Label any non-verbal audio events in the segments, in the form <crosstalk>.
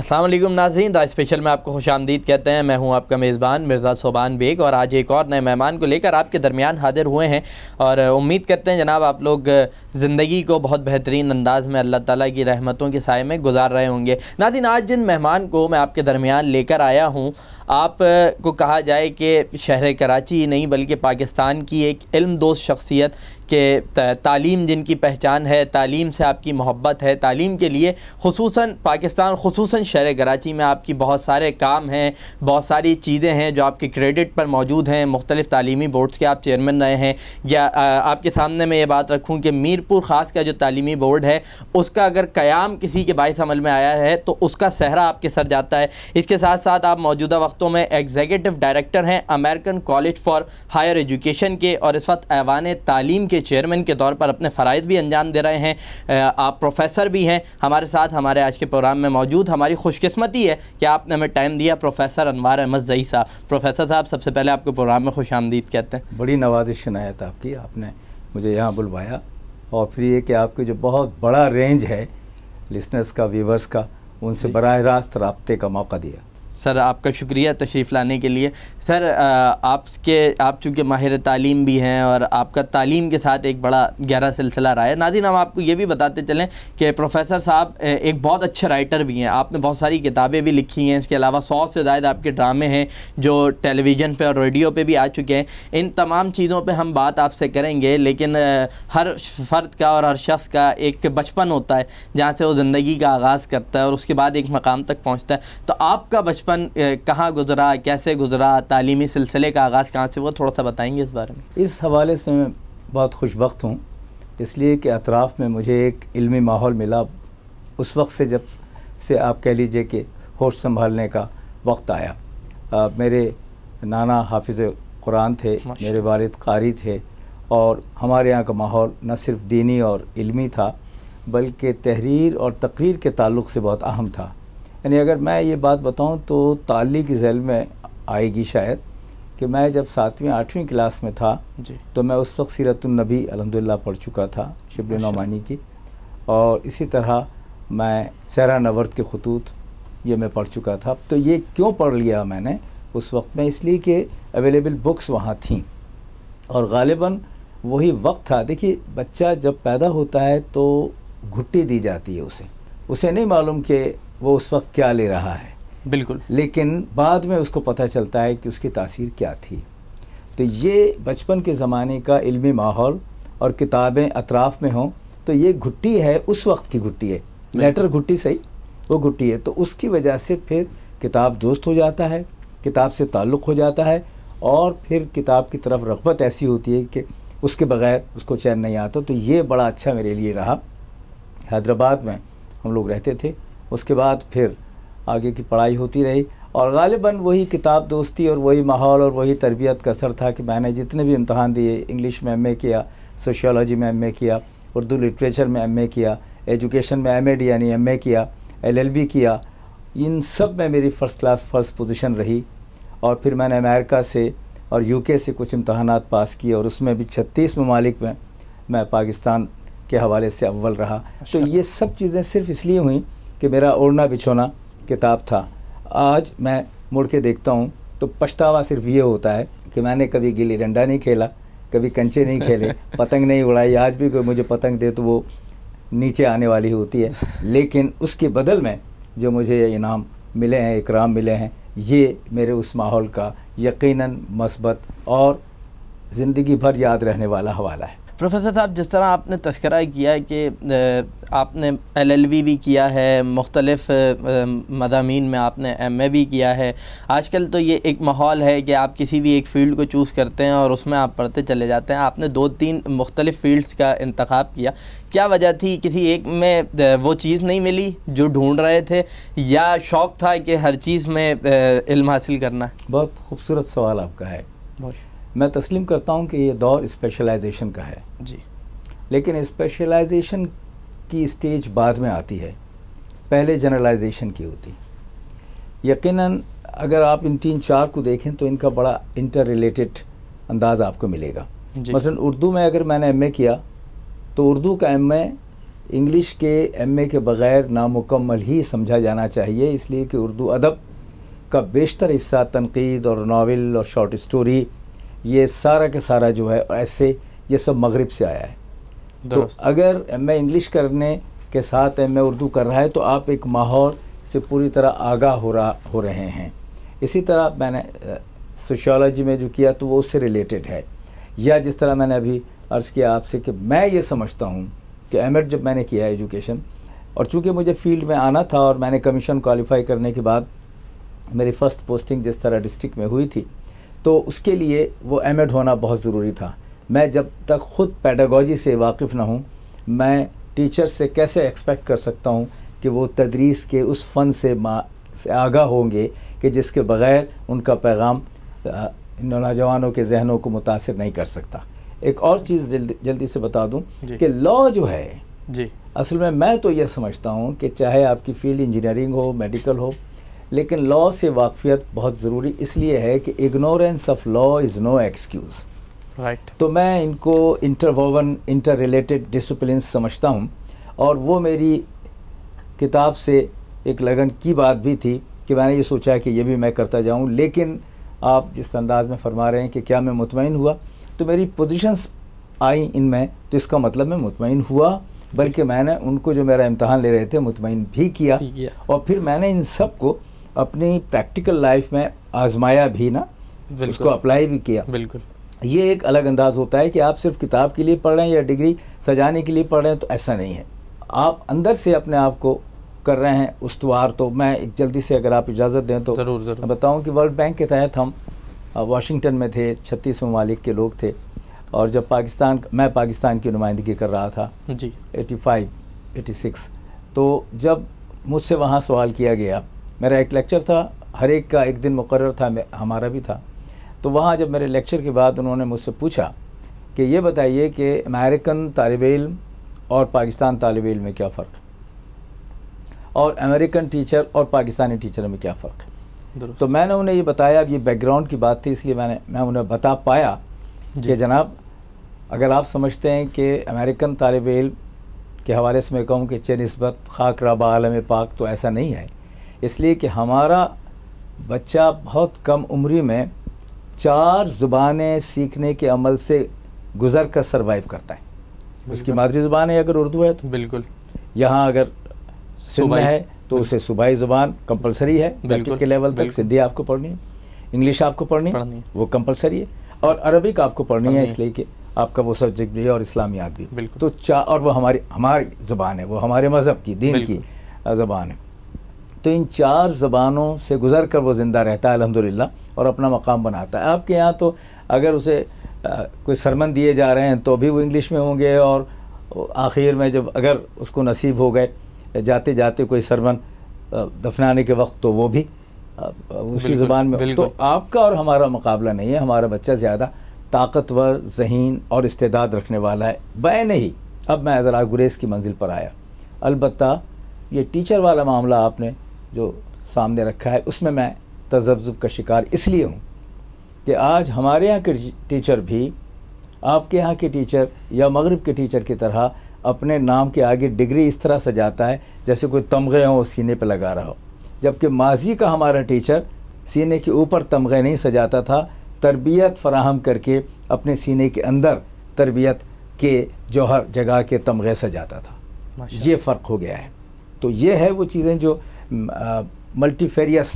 वालेकुम नाज़रीन दा स्पेशल में आपको खुश आमदीद कहते हैं मैं हूं आपका मेज़बान मिर्ज़ा सोबान बेग और आज एक और नए मेहमान को लेकर आपके दरमियान हाजिर हुए हैं और उम्मीद करते हैं जनाब आप लोग ज़िंदगी को बहुत बेहतरीन अंदाज में अल्लाह ताला की रहमतों के साय में गुजार रहे होंगे नादिन आज जिन मेहमान को मैं आपके दरमियान लेकर आया हूँ आप को कहा जाए कि शहर कराची ही नहीं बल्कि पाकिस्तान की एक इल्म दोस्त शख्सियत कि तालीम जिनकी पहचान है तालीम से आपकी मोहब्बत है तालीम के लिए खसूस पाकिस्तान खसूस शहर कराची में आपकी बहुत सारे काम हैं बहुत सारी चीज़ें हैं जो आपके क्रेडिट पर मौजूद हैं मुख्तलिफ़ तली बोर्ड्स के आप चेयरमैन रहे हैं या आपके सामने मैं ये बात रखूँ कि मीरपुर ख़ास का जो तली बोर्ड है उसका अगर क़याम किसी के बायस अमल में आया है तो उसका सहरा आपके सर जाता है इसके साथ साथ आप मौजूदा वक्तों में एग्जीक्यूटिव डायरेक्टर हैं American college for higher education के और इस वक्त ऐवान तालीम के चेयरमैन के तौर पर अपने फ़रज़ भी अंजाम दे रहे हैं आप प्रोफेसर भी हैं हमारे साथ हमारे आज के प्रोग्राम में मौजूद हमारी खुशकस्मती है कि आपने हमें टाइम दिया प्रोफेसर अनवार अहमद जई साहब प्रोफेसर साहब सबसे पहले आपको प्रोग्राम में खुश आमदीद कहते हैं बड़ी नवाजिश शनायत आपकी आपने मुझे यहाँ बुलवाया और फिर ये कि आपके जो बहुत बड़ा रेंज है लिसनर्स का व्यूवर्स का उनसे बरह रास्त रबते का मौका दिया सर आपका शुक्रिया तशरीफ़ लाने के लिए सर आपके आप चूँकि माहिर तालीम भी हैं और आपका तालीम के साथ एक बड़ा गहरा सिलसिला रहा है नादिन हम आपको ये भी बताते चलें कि प्रोफेसर साहब एक बहुत अच्छे राइटर भी हैं आपने बहुत सारी किताबें भी लिखी हैं इसके अलावा सौ से ज़ायद आपके ड्रामे हैं जो टेलीविज़न पर और रेडियो पर भी आ चुके हैं इन तमाम चीज़ों पर हम बात आपसे करेंगे लेकिन हर फ़र्द का और हर शख्स का एक बचपन होता है जहाँ से वो ज़िंदगी का आगाज़ करता है और उसके बाद एक मकाम तक पहुँचता है तो आपका बचपन बचपन कहाँ गुजरा कैसे गुजरा तालीमी सिलसिले का आगाज़ कहाँ से वो थोड़ा सा बताएंगे इस बारे में इस हवाले से मैं बहुत खुशबक हूँ इसलिए कि अतराफ़ में मुझे एक इल्मी माहौल मिला उस वक्त से जब से आप कह लीजिए कि होश संभालने का वक्त आया आ, मेरे नाना हाफिज़ कुरान थे मेरे वालद कारी थे और हमारे यहाँ का माहौल न सिर्फ दीनी और इल्मी था बल्कि तहरीर और तकरीर के ताल्लुक से बहुत अहम था यानी अगर मैं ये बात बताऊँ तो ताली की जेल में आएगी शायद कि मैं जब सातवीं आठवीं क्लास में था जी तो मैं उस वक्त सीरतुलनबी अलहमदिल्ला पढ़ चुका था शिबल नौमानी की और इसी तरह मैं सरा नवर्त के खतूत ये मैं पढ़ चुका था तो ये क्यों पढ़ लिया मैंने उस वक्त में इसलिए कि अवेलेबल बुक्स वहाँ थीं और गालिबा वही वक्त था देखिए बच्चा जब पैदा होता है तो घुट्टी दी जाती है उसे उसे नहीं मालूम कि वो उस वक्त क्या ले रहा है बिल्कुल लेकिन बाद में उसको पता चलता है कि उसकी तासीर क्या थी तो ये बचपन के ज़माने का इल्मी माहौल और किताबें अतराफ़ में हों तो ये घुट्टी है उस वक्त की घुट्टी है लेटर घुट्टी सही वो घुट्टी है तो उसकी वजह से फिर किताब दोस्त हो जाता है किताब से ताल्लुक़ हो जाता है और फिर किताब की तरफ रगबत ऐसी होती है कि उसके बगैर उसको चैन नहीं आता तो ये बड़ा अच्छा मेरे लिए रहा हैदराबाद में हम लोग रहते थे उसके बाद फिर आगे की पढ़ाई होती रही और गालिबा वही किताब दोस्ती और वही माहौल और वही तरबियत का असर था कि मैंने जितने भी इम्तहान दिए इंग्लिश में एम किया सोशोलॉजी में एम किया उर्दू लिटरेचर में एम किया एजुकेशन में एम यानी एम किया एल किया इन सब में मेरी फ़र्स्ट क्लास फ़र्स्ट पोजीशन रही और फिर मैंने अमेरिका से और यूके से कुछ इम्तहान पास किए और उसमें भी छत्तीस ममालिक में मैं पाकिस्तान के हवाले से अव्वल रहा तो अच्छा। ये सब चीज़ें सिर्फ इसलिए हुई कि मेरा ओढ़ना बिछोना किताब था आज मैं मुड़ के देखता हूँ तो पछतावा सिर्फ ये होता है कि मैंने कभी गिली डंडा नहीं खेला कभी कंचे नहीं खेले <laughs> पतंग नहीं उड़ाई आज भी कोई मुझे पतंग दे तो वो नीचे आने वाली होती है लेकिन उसके बदल में जो मुझे इनाम मिले हैं इकराम मिले हैं ये मेरे उस माहौल का यकीनन मस्बत और ज़िंदगी भर याद रहने वाला हवाला है प्रोफेसर साहब जिस तरह आपने तस्करा किया कि आपने एलएलबी भी किया है मुख्तलफ़ मजामी में आपने एमए भी किया है आजकल तो ये एक माहौल है कि आप किसी भी एक फ़ील्ड को चूज़ करते हैं और उसमें आप पढ़ते चले जाते हैं आपने दो तीन मुख्तलिफ़ फ़ील्ड्स का इंतखब किया क्या वजह थी किसी एक में वो चीज़ नहीं मिली जो ढूंढ रहे थे या शौक़ था कि हर चीज़ में इल्म हासिल करना बहुत खूबसूरत सवाल आपका है मैं तस्लीम करता हूँ कि ये दौर स्पेशलाइजेशन का है जी लेकिन स्पेशलाइजेशन की स्टेज बाद में आती है पहले जनरलाइजेशन की होती यकीनन अगर आप इन तीन चार को देखें तो इनका बड़ा इंटर रिलेटेड अंदाज़ आपको मिलेगा मसलन उर्दू में अगर मैंने एम किया तो उर्दू का एम इंग्लिश के एम के बग़ैर नामुकम्मल ही समझा जाना चाहिए इसलिए कि उर्दू अदब का बेशतर हिस्सा तनकीद और नावल और शॉर्ट स्टोरी ये सारा का सारा जो है ऐसे ये सब मगरब से आया है तो अगर एम ए इंग्लिश करने के साथ एम ए उर्दू कर रहा है तो आप एक माहौल से पूरी तरह आगाह हो रहा हो रहे हैं इसी तरह मैंने सोशोलॉजी में जो किया तो वो उससे रिलेटेड है या जिस तरह मैंने अभी अर्ज़ किया आपसे कि मैं ये समझता हूँ कि एम जब मैंने किया एजुकेशन और चूँकि मुझे फील्ड में आना था और मैंने कमीशन क्वालिफाई करने के बाद मेरी फ़र्स्ट पोस्टिंग जिस तरह डिस्ट्रिक्ट में हुई थी तो उसके लिए वो एम होना बहुत ज़रूरी था मैं जब तक ख़ुद पैडागोजी से वाकिफ़ ना हूँ मैं टीचर से कैसे एक्सपेक्ट कर सकता हूँ कि वो तदरीस के उस फ़न से से आगा होंगे कि जिसके बग़ैर उनका पैगाम नौजवानों के जहनों को मुतासर नहीं कर सकता एक और चीज़ जल्दी जल्दी से बता दूँ कि लॉ जो है जी असल में मैं तो यह समझता हूँ कि चाहे आपकी फील्ड इंजीनियरिंग हो मेडिकल हो लेकिन लॉ से वाकफियत बहुत ज़रूरी इसलिए है कि ignorance of law is no excuse right तो मैं इनको इंटरवोवन इंटर रिलेटेड डिसप्लिन समझता हूँ और वो मेरी किताब से एक लगन की बात भी थी कि मैंने ये सोचा कि ये भी मैं करता जाऊँ लेकिन आप जिस अंदाज में फरमा रहे हैं कि क्या मैं मुतमिन हुआ तो मेरी पोजिशंस आई इनमें तो इसका मतलब मैं मुतमिन हुआ बल्कि मैंने उनको जो मेरा इम्तहान ले रहे थे मुतमिन भी किया और फिर मैंने इन सब को अपनी प्रैक्टिकल लाइफ में आजमाया भी ना उसको अप्लाई भी किया बिल्कुल ये एक अलग अंदाज होता है कि आप सिर्फ किताब के लिए पढ़ रहे हैं या डिग्री सजाने के लिए पढ़ रहे हैं तो ऐसा नहीं है आप अंदर से अपने आप को कर रहे हैं उसवार तो मैं एक जल्दी से अगर आप इजाज़त दें तो ज़रूर ज़रूर बताऊँ कि वर्ल्ड बैंक के तहत हम वाशिंगटन में थे छत्तीस ममालिक के लोग थे और जब पाकिस्तान मैं पाकिस्तान की नुमाइंदगी कर रहा था G eighty five eighty six तो जब मुझसे वहाँ सवाल किया गया मेरा एक लेक्चर था हर एक का एक दिन मुकर था हमारा भी था तो वहाँ जब मेरे लेक्चर के बाद उन्होंने मुझसे पूछा कि ये बताइए कि अमेरिकन तालब इम और पाकिस्तान तालब इम में क्या फ़र्क है और अमेरिकन टीचर और पाकिस्तानी टीचर में क्या फ़र्क है तो मैंने उन्हें ये बताया अब ये बैकग्राउंड की बात थी इसलिए मैंने मैं उन्हें बता पाया कि जनाब अगर आप समझते हैं कि अमेरिकन तालब इम के हवाले से मैं कहूँ कि चे नस्बत खाक रबा आलम पाक तो ऐसा नहीं है इसलिए कि हमारा बच्चा बहुत कम उम्र में चार ज़ुबानें सीखने के अमल से गुज़र कर सर्वाइव करता है उसकी मादरी ज़ुबान है अगर उर्दू है तो बिल्कुल यहाँ अगर सुबह है तो उसे सूबाई ज़ुबान कंपलसरी है मैट्रिक के लेवल तक सिंधी आपको पढ़नी है इंग्लिश आपको पढ़नी है वो कंपलसरी है और अरबिक आपको पढ़नी है इसलिए कि आपका वो सब्जेक्ट भी है और इस्लामियात भी तो चा और वो हमारी हमारी ज़ुबान है वो हमारे मज़हब की दीन की ज़बान है तो इन चार ज़बानों से गुज़र कर वो ज़िंदा रहता है अलहमदिल्ला और अपना मकाम बनाता है आपके यहाँ तो अगर उसे आ, कोई सरमन दिए जा रहे हैं तो भी वो इंग्लिश में होंगे और आखिर में जब अगर उसको नसीब हो गए जाते जाते कोई सरमन दफनाने के वक्त तो वो भी उसी ज़बान में तो आपका और हमारा मुकाबला नहीं है हमारा बच्चा ज़्यादा ताकतवर जहन और इस्तेदाद रखने वाला है बै नहीं अब मैं ज़रा गुरेज की मंजिल पर आया अलबत् ये टीचर वाला मामला आपने जो सामने रखा है उसमें मैं तजब्ज़ुब का शिकार इसलिए हूँ कि आज हमारे यहाँ के टीचर भी आपके यहाँ के टीचर या मगरब के टीचर की तरह अपने नाम के आगे डिग्री इस तरह सजाता है जैसे कोई तमगे हो सीने पर लगा रहा हो जबकि माजी का हमारा टीचर सीने के ऊपर तमगे नहीं सजाता था तरबियत फराहम करके अपने सीने के अंदर तरबियत के जौहर जगह के तमगे सजाता था ये फ़र्क हो गया है तो ये है वो चीज़ें जो मल्टीफेरियस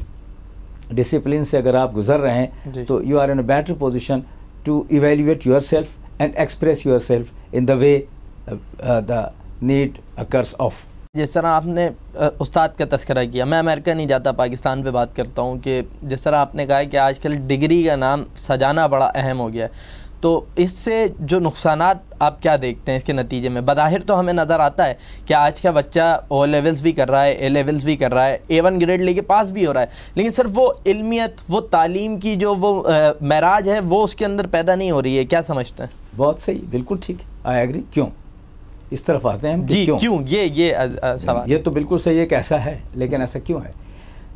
डिसिप्लिन से अगर आप गुजर रहे हैं तो you are in a better position to evaluate yourself and express yourself in the way the need occurs of जिस तरह आपने उस्ताद का तस्करा किया मैं अमेरिका नहीं जाता पाकिस्तान पे बात करता हूँ कि जिस तरह आपने कहा कि आजकल डिग्री का नाम सजाना बड़ा अहम हो गया है तो इससे जो नुकसान आप क्या देखते हैं इसके नतीजे में बज़ाहिर तो हमें नज़र आता है कि आज का बच्चा ओ लेवल्स भी कर रहा है ए लेवल्स भी कर रहा है ए वन ग्रेड लेके पास भी हो रहा है लेकिन सिर्फ वो इल्मियत वो तालीम की जो वो महराज है वो उसके अंदर पैदा नहीं हो रही है क्या समझते हैं बहुत सही बिल्कुल ठीक है आई एग्री क्यों इस तरफ आते हैं जी क्यों, क्यों? ये ये सवाल ये तो बिल्कुल सही है कैसा है लेकिन ऐसा क्यों है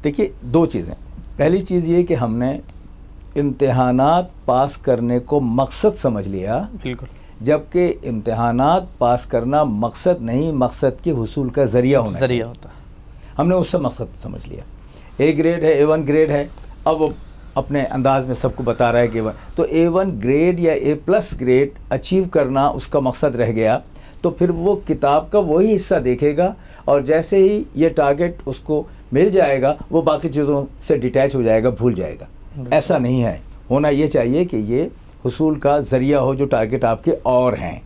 देखिए दो चीज़ें पहली चीज़ ये कि हमने इम्तहान पास करने को मकसद समझ लिया बिल्कुल जबकि इम्तहान पास करना मकसद नहीं मकसद के हसूल का ज़रिया होना ज़रिया होता हमने उससे मकसद समझ लिया ए ग्रेड है ए वन ग्रेड है अब वो अपने अंदाज में सबको बता रहा है कि वन तो ए वन ग्रेड या ए प्लस ग्रेड अचीव करना उसका मकसद रह गया तो फिर वो किताब का वही हिस्सा देखेगा और जैसे ही ये टारगेट उसको मिल जाएगा वो बाकी चीज़ों से डिटैच हो जाएगा भूल जाएगा ऐसा नहीं है होना ये चाहिए कि ये हसूल का ज़रिया हो जो टारगेट आपके और हैं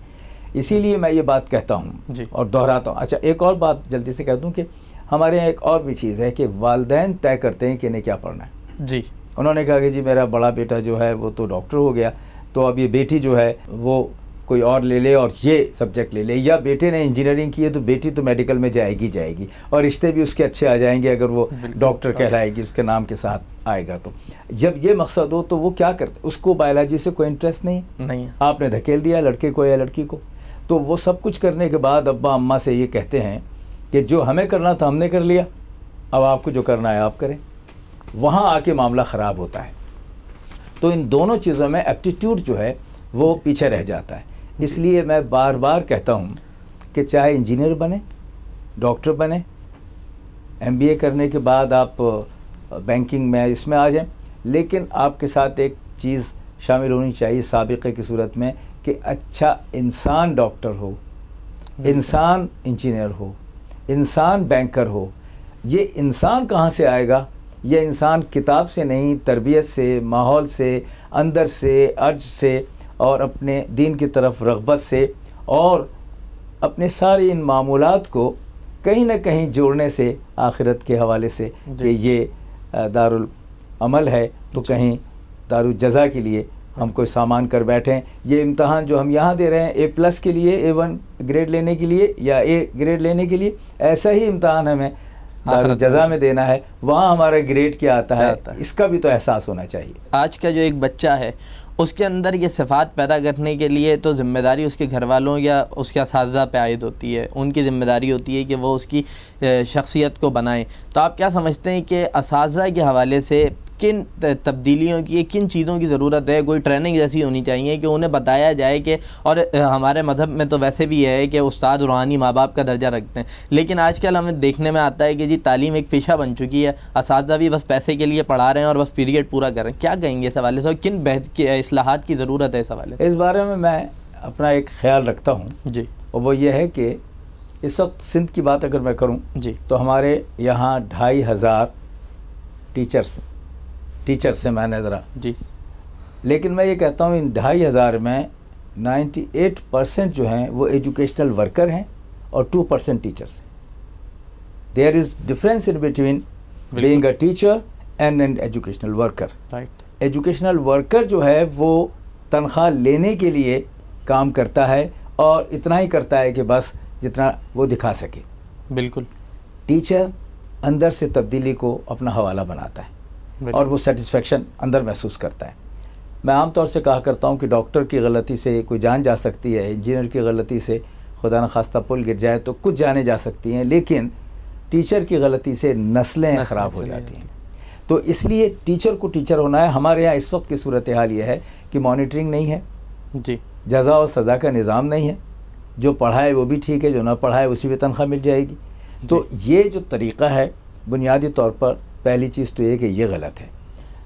इसीलिए मैं ये बात कहता हूँ और दोहराता हूँ अच्छा एक और बात जल्दी से कह दूँ कि हमारे यहाँ एक और भी चीज़ है कि वालदेन तय करते हैं कि इन्हें क्या पढ़ना है जी उन्होंने कहा कि जी मेरा बड़ा बेटा जो है वो तो डॉक्टर हो गया तो अब ये बेटी जो है वो कोई और ले ले और ये सब्जेक्ट ले ले या बेटे ने इंजीनियरिंग की है तो बेटी तो मेडिकल में जाएगी जाएगी और रिश्ते भी उसके अच्छे आ जाएंगे अगर वो डॉक्टर हाँ। कहलाएगी उसके नाम के साथ आएगा तो जब ये मकसद हो तो वो क्या करते उसको बायोलॉजी से कोई इंटरेस्ट नहीं नहीं आपने धकेल दिया लड़के को या लड़की को तो वो सब कुछ करने के बाद अब्बा अम्मा से ये कहते हैं कि जो हमें करना था हमने कर लिया अब आपको जो करना है आप करें वहाँ आके मामला ख़राब होता है तो इन दोनों चीज़ों में एप्टीट्यूड जो है वो पीछे रह जाता है इसलिए मैं बार बार कहता हूँ कि चाहे इंजीनियर बने डॉक्टर बने एमबीए करने के बाद आप बैंकिंग में इसमें आ जाएं लेकिन आपके साथ एक चीज़ शामिल होनी चाहिए सबक़े की सूरत में कि अच्छा इंसान डॉक्टर हो हम्म। इंसान इंजीनियर हो इंसान बैंकर हो ये इंसान कहाँ से आएगा ये इंसान किताब से नहीं तरबियत से माहौल से अंदर से अर्ज से और अपने दीन की तरफ रगबत से और अपने सारे इन मामूल को कहीं ना कहीं जोड़ने से आखिरत के हवाले से कि ये दारुल अमल है तो कहीं दारुल जज़ा के लिए हम कोई सामान कर बैठें ये इम्तहान जो हम यहाँ दे रहे हैं ए प्लस के लिए ए वन ग्रेड लेने के लिए या ए ग्रेड लेने के लिए ऐसा ही इम्तहान हमें जजा में देना है वहाँ हमारा ग्रेड क्या आता है इसका भी तो एहसास होना चाहिए आज का जो एक बच्चा है उसके अंदर ये सिफात पैदा करने के लिए तो ज़िम्मेदारी उसके घर वालों या उसके इस पे आयद होती है उनकी ज़िम्मेदारी होती है कि वो उसकी शख्सियत को बनाएं तो आप क्या समझते हैं कि इस के हवाले से किन तब्दीलियों की किन चीज़ों की ज़रूरत है कोई ट्रेनिंग जैसी होनी चाहिए कि उन्हें बताया जाए कि और हमारे मजहब में तो वैसे भी है कि उस्ताद रूहानी माँ बाप का दर्जा रखते हैं लेकिन आजकल हमें देखने में आता है कि जी तालीम एक पेशा बन चुकी है इस भी बस पैसे के लिए पढ़ा रहे हैं और बस पीरियड पूरा कर रहे हैं क्या कहेंगे इस हवाले से और किन बेहद असलाहत की ज़रूरत है इस हवाले इस बारे में मैं अपना एक ख्याल रखता हूँ जी और वो ये है कि इस वक्त सिंध की बात अगर मैं करूँ जी तो हमारे यहाँ ढाई हज़ार टीचर्स हैं टीचर से मैंने ज़रा जी लेकिन मैं ये कहता हूँ इन ढाई हज़ार में 98 परसेंट जो हैं वो एजुकेशनल वर्कर हैं और 2 परसेंट टीचर्स हैं there is difference in between being a teacher and and educational worker right educational worker जो है वो तनख्वाह लेने के लिए काम करता है और इतना ही करता है कि बस जितना वो दिखा सके बिल्कुल टीचर अंदर से तब्दीली को अपना हवाला बनाता है और वो सेटिस्फेक्शन अंदर महसूस करता है मैं आमतौर से कहा करता हूँ कि डॉक्टर की गलती से कोई जान जा सकती है इंजीनियर की गलती से खुदा न खास्ता पुल गिर जाए तो कुछ जाने जा सकती हैं लेकिन टीचर की गलती से नस्लें ख़राब हो जाती हैं तो इसलिए टीचर को टीचर होना है हमारे यहाँ इस वक्त की सूरत हाल यह है कि मॉनिटरिंग नहीं है जी जजा और सज़ा का निज़ाम नहीं है जो पढ़ाए वो भी ठीक है जो ना पढ़ाए उसी भी तनख्वाह मिल जाएगी तो ये जो तरीक़ा है बुनियादी तौर पर पहली चीज़ तो ये कि ये गलत है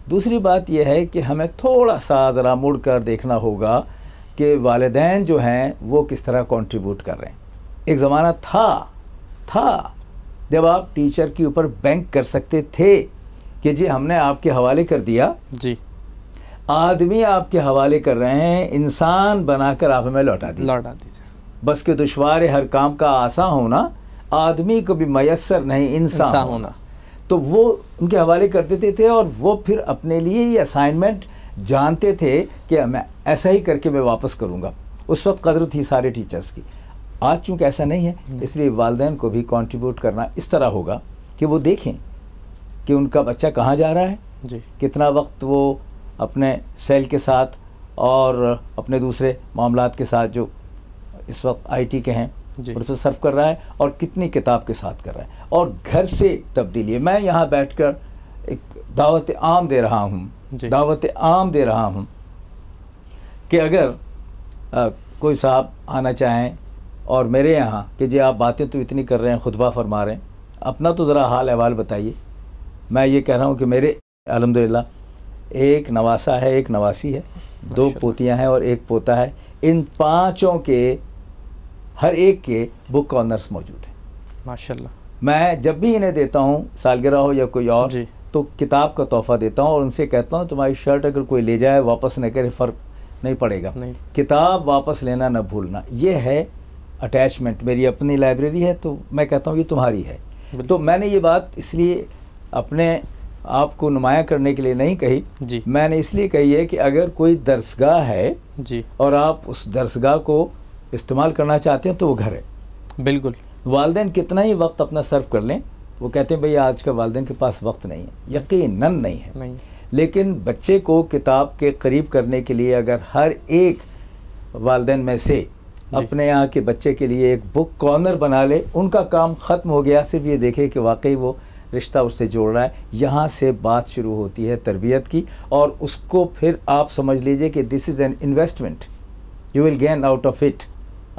दूसरी बात यह है कि हमें थोड़ा सा ज़रा मुड़ कर देखना होगा कि वालदेन जो हैं वो किस तरह कंट्रीब्यूट कर रहे हैं एक ज़माना था था जब आप टीचर के ऊपर बैंक कर सकते थे कि जी हमने आपके हवाले कर दिया जी आदमी आपके हवाले कर रहे हैं इंसान बनाकर आप हमें लौटा दीजिए लौटा दीजिए बस के दुशवार हर काम का आसा होना आदमी को भी मैसर नहीं इंसान होना तो वो उनके हवाले कर देते थे और वो फिर अपने लिए ही असाइनमेंट जानते थे कि मैं ऐसा ही करके मैं वापस करूँगा उस वक्त कदर थी सारे टीचर्स की आज चूँकि ऐसा नहीं है हम्म। इसलिए वालदेन को भी कॉन्ट्रीब्यूट करना इस तरह होगा कि वो देखें कि उनका बच्चा कहाँ जा रहा है जी। कितना वक्त वो अपने सेल के साथ और अपने दूसरे मामला के साथ जो इस वक्त आईटी के हैं उसे सर्व कर रहा है और कितनी किताब के साथ कर रहा है और घर से तब्दीली मैं यहाँ बैठ कर एक दावत आम दे रहा हूँ दावत आम दे रहा हूँ कि अगर आ, कोई साहब आना चाहें और मेरे यहाँ कि जी आप बातें तो इतनी कर रहे हैं खुतबा फरमा रहे हैं अपना तो ज़रा हाल अहवाल बताइए मैं ये कह रहा हूँ कि मेरे अलहमदिल्ला एक नवासा है एक नवासी है दो पोतियाँ हैं और एक पोता है इन पाँचों के हर एक के बुक कॉर्नर्स मौजूद हैं माशाल्लाह मैं जब भी इन्हें देता हूँ सालगिरह हो या कोई और तो किताब का तोहफा देता हूँ और उनसे कहता हूँ तुम्हारी शर्ट अगर कोई ले जाए वापस न करे फ़र्क नहीं पड़ेगा नहीं। किताब वापस लेना ना भूलना ये है अटैचमेंट मेरी अपनी लाइब्रेरी है तो मैं कहता हूँ ये तुम्हारी है तो मैंने ये बात इसलिए अपने आप को नुमाया करने के लिए नहीं कही जी। मैंने इसलिए कही है कि अगर कोई दरसगाह है जी। और आप उस दरसगाह को इस्तेमाल करना चाहते हैं तो वो घर है बिल्कुल वालदे कितना ही वक्त अपना सर्व कर लें वो कहते हैं भैया आज का वालदेन के पास वक्त नहीं है यकीन नहीं है नहीं। लेकिन बच्चे को किताब के करीब करने के लिए अगर हर एक वालदे में से अपने यहाँ के बच्चे के लिए एक बुक कॉर्नर बना ले उनका काम ख़त्म हो गया सिर्फ ये देखे कि वाकई वो रिश्ता उससे जोड़ रहा है यहाँ से बात शुरू होती है तरबियत की और उसको फिर आप समझ लीजिए कि this is an investment you will gain out of it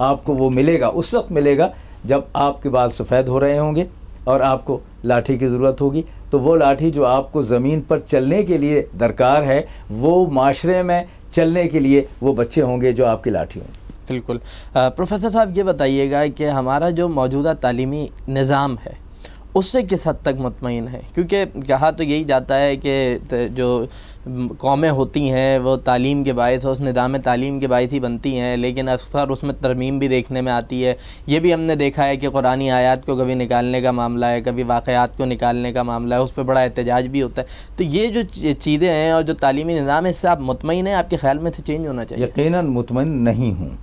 आपको वो मिलेगा उस वक्त मिलेगा जब आपके बाल सफ़ेद हो रहे होंगे और आपको लाठी की ज़रूरत होगी तो वो लाठी जो आपको ज़मीन पर चलने के लिए दरकार है वो माशरे में चलने के लिए वो बच्चे होंगे जो आपकी लाठी होंगे बिल्कुल प्रोफेसर साहब ये बताइएगा कि हमारा जो मौजूदा तालीमी निज़ाम है उससे किस हद तक मतमिन है क्योंकि कहा तो यही जाता है कि जो कौमें होती हैं वो तालीम के बायस उस निज़ाम तालीम के बायस ही बनती हैं लेकिन अक्सर उसमें तरमीम भी देखने में आती है ये भी हमने देखा है कि कुरानी आयात को कभी निकालने का मामला है कभी वाक़ात को निकालने का मामला है उस पर बड़ा एहतजाज भी होता है तो ये जो चीज़ें हैं और जो तालीमी निज़ाम है इससे आप मतमिन हैं आपके ख्याल में से चेंज होना चाहिए यकीन मतमिन नहीं हूँ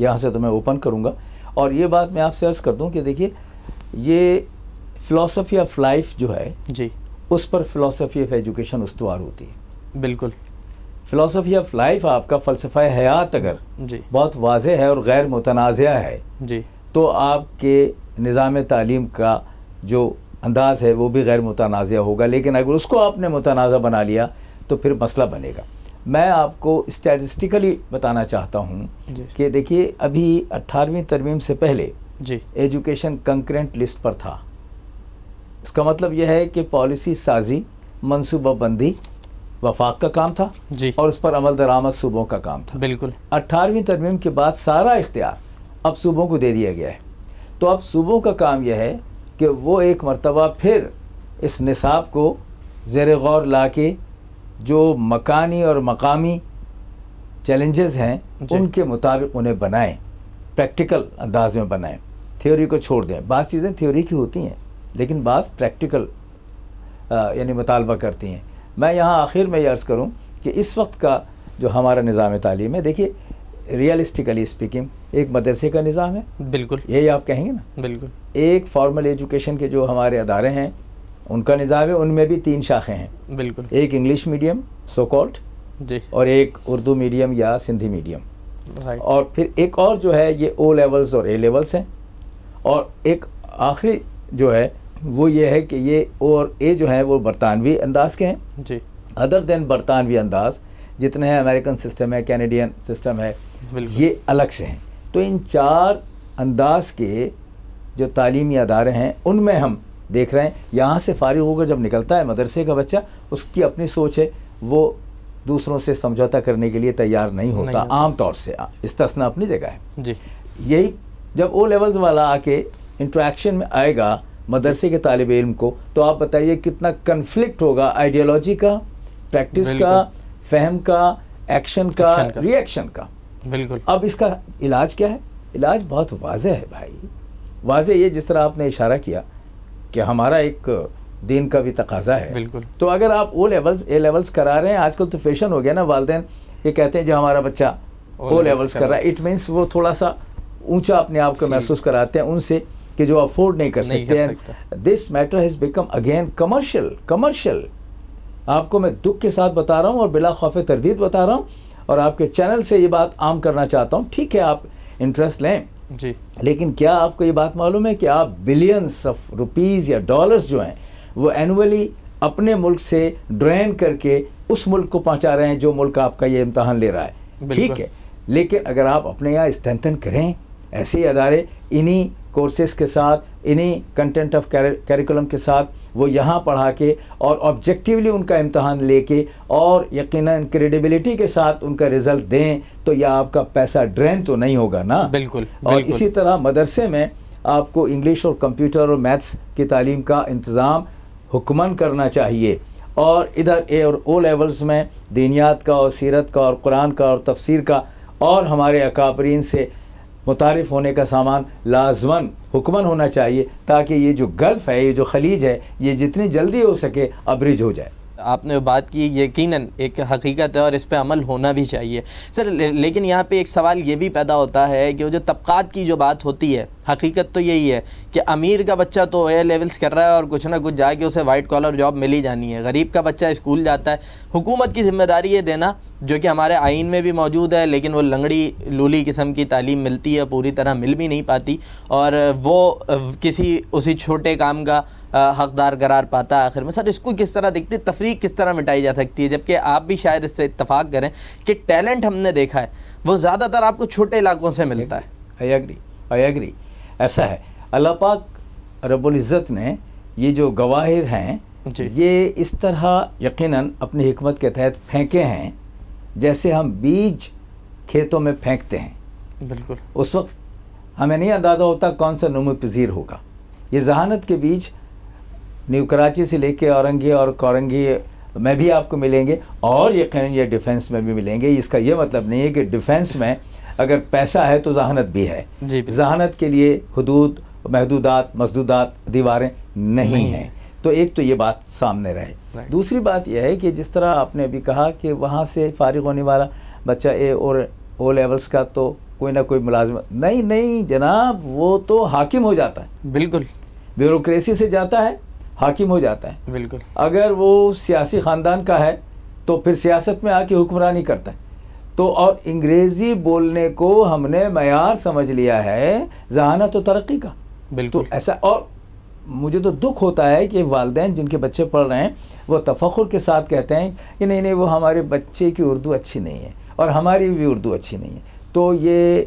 यहाँ से तो मैं ओपन करूँगा और ये बात मैं आपसे अर्ज़ कर दूँ कि देखिए ये फिलोसफी ऑफ लाइफ जो है जी उस पर फिलोसफी ऑफ एजुकेशन उसवार होती है बिल्कुल फिलोसफी ऑफ लाइफ आपका फ़लसफ़ा हयात अगर जी बहुत वाज है और गैर मुतनाज़ है जी तो आपके निज़ाम तालीम का जो अंदाज़ है वो भी गैर मुतनाज़ होगा लेकिन अगर उसको आपने मुतनाज़ बना लिया तो फिर मसला बनेगा मैं आपको स्टैटिस्टिकली बताना चाहता हूँ कि देखिए अभी अट्ठारहवीं तरमीम से पहले जी एजुकेशन कंक्रेंट लिस्ट पर था इसका मतलब यह है कि पॉलिसी साजी मनसूबा बंदी वफाक का काम था जी और उस पर अमल दरामद सूबों का काम था बिल्कुल अट्ठारहवीं तरमीम के बाद सारा इख्तियार अब सूबों को दे दिया गया है तो अब सूबों का काम यह है कि वो एक मरतबा फिर इस निसाब को ज़ेर गौर ला के जो मकानी और मकामी चैलेंजेस हैं उनके मुताबिक उन्हें बनाएं प्रैक्टिकल अंदाज में बनाएं थ्योरी को छोड़ दें बात चीज़ें थ्योरी की होती हैं लेकिन बात प्रैक्टिकल यानी मुतालबा करती हैं मैं यहाँ आखिर में ये अर्ज़ करूँ कि इस वक्त का जो हमारा निज़ाम तालीम है देखिए रियलिस्टिकली स्पीकिंग एक मदरसे का निज़ाम है बिल्कुल यही आप कहेंगे ना बिल्कुल एक फॉर्मल एजुकेशन के जो हमारे अदारे हैं उनका निज़ाम है उनमें भी तीन शाखें हैं बिल्कुल एक इंग्लिश मीडियम सो कॉल्ड जी और एक उर्दू मीडियम या सिंधी मीडियम और फिर एक और जो है ये ओ लेवल्स और ए लेवल्स हैं और एक आखिरी जो है वो ये है कि ये और ए जो है वो बरतानवी अंदाज के हैं जी अदर देन बरतानवी अंदाज जितने हैं अमेरिकन सिस्टम है कैनेडियन सिस्टम है ये अलग से हैं तो इन चार अंदाज के जो तालीमी अदारे हैं उनमें हम देख रहे हैं यहाँ से फारिग होकर जब निकलता है मदरसे का बच्चा उसकी अपनी सोच है वो दूसरों से समझौता करने के लिए तैयार नहीं होता आम तौर से इस्तना अपनी जगह है जी यही जब ओ लेवल्स वाला आके इंट्रैक्शन में आएगा मदरसे के तालब इम को तो आप बताइए कितना कन्फ्लिक्ट होगा आइडियोलॉजी का प्रैक्टिस का फहम का एक्शन का रिएक्शन का बिल्कुल अब इसका इलाज क्या है इलाज बहुत वाज है भाई वाज ये जिस तरह आपने इशारा किया कि हमारा एक दिन का भी तकाजा है बिल्कुल तो अगर आप ओ लेवल्स ए लेवल्स करा रहे हैं आजकल तो फैशन हो गया ना वालदेन ये कहते हैं जो हमारा बच्चा ओ लेवल्स कर रहा है इट मीन्स वो थोड़ा सा ऊंचा अपने आप को महसूस कराते हैं उनसे कि जो अफोर्ड नहीं कर नहीं सकते हैं this matter has become again commercial commercial आपको मैं दुख के साथ बता रहा हूँ और बिला खौफ तरदीद बता रहा हूँ और आपके चैनल से ये बात आम करना चाहता हूँ ठीक है आप इंटरेस्ट लें जी लेकिन क्या आपको ये बात मालूम है कि आप बिलियंस ऑफ रुपीज़ या डॉलर्स जो हैं वो एनुअली अपने मुल्क से ड्रेन करके उस मुल्क को पहुंचा रहे हैं जो मुल्क आपका ये इम्तहान ले रहा है ठीक है लेकिन अगर आप अपने यहाँ स्ट्रेंथन करें ऐसे अदारे इन्हीं कोर्सेज के साथ इन्हीं कंटेंट ऑफ करिकुलम के साथ वो यहाँ पढ़ा के और ऑब्जेक्टिवली उनका इम्तहान लेके और यकीनन क्रेडिबिलिटी के साथ उनका रिज़ल्ट दें तो यह आपका पैसा ड्रेन तो नहीं होगा ना बिल्कुल और बिल्कुल। इसी तरह मदरसे में आपको इंग्लिश और कंप्यूटर और मैथ्स की तालीम का इंतज़ाम हुक्मन करना चाहिए और इधर ए और ओ लेवल्स में दीनियात का और सीरत का और कुरान का और तफसीर का और हमारे अकाबरीन से मुतारफ़ होने का सामान लाजमन हुक्मन होना चाहिए ताकि ये जो गल्फ़ है ये जो खलीज है ये जितनी जल्दी हो सके अब्रिज हो जाए आपने बात की यकीनन एक हकीकत है और इस पर अमल होना भी चाहिए सर लेकिन यहाँ पे एक सवाल ये भी पैदा होता है कि वो जो तबक़ात की जो बात होती है हकीकत तो यही है कि अमीर का बच्चा तो ए लेवल्स कर रहा है और कुछ ना कुछ जाके उसे वाइट कॉलर जॉब मिल ही जानी है गरीब का बच्चा स्कूल जाता है हुकूमत की जिम्मेदारी ये देना जो कि हमारे आइन में भी मौजूद है लेकिन वो लंगड़ी लूली किस्म की तालीम मिलती है पूरी तरह मिल भी नहीं पाती और वो किसी उसी छोटे काम का हकदार करार पाता है आखिर में सर इसको किस तरह दिखती है तफरी किस तरह मिटाई जा सकती है जबकि आप भी शायद इससे इतफाक़ करें कि टैलेंट हमने देखा है वो ज़्यादातर आपको छोटे इलाकों से मिलता है आई एग्री आई एग्री ऐसा है अल्लाह पाक रबुल्ज़त ने ये जो गवाहिर हैं ये इस तरह यकीन अपनी हमत के तहत फेंके हैं जैसे हम बीज खेतों में फेंकते हैं बिल्कुल उस वक्त हमें नहीं अंदाज़ा होता कौन सा नमो पजीर होगा ये जहानत के बीज न्यू कराची से लेके औरंगी और कौरंगी में भी आपको मिलेंगे और यकीन ये डिफेंस में भी मिलेंगे इसका ये मतलब नहीं है कि डिफेंस में अगर पैसा है तो जहानत भी है जहानत के लिए हदूद महदूदात मजदूदात दीवारें नहीं, हैं तो एक तो ये बात सामने रहे दूसरी बात यह है कि जिस तरह आपने अभी कहा कि वहाँ से फारिग होने वाला बच्चा ए और ओ लेवल्स का तो कोई ना कोई मुलाजमत नहीं नहीं जनाब वो तो हाकिम हो जाता है बिल्कुल ब्यूरोसी से जाता है हाकिम हो जाता है बिल्कुल अगर वो सियासी ख़ानदान का है तो फिर सियासत में आके हुक्मरानी करता है तो और अंग्रेज़ी बोलने को हमने मैार समझ लिया है जहाना तो तरक्की का तो बिल्कुल तो ऐसा और मुझे तो दुख होता है कि वालदे जिनके बच्चे पढ़ रहे हैं वो तफ़र के साथ कहते हैं कि नहीं नहीं वो हमारे बच्चे की उर्दू अच्छी नहीं है और हमारी भी उर्दू अच्छी नहीं है तो ये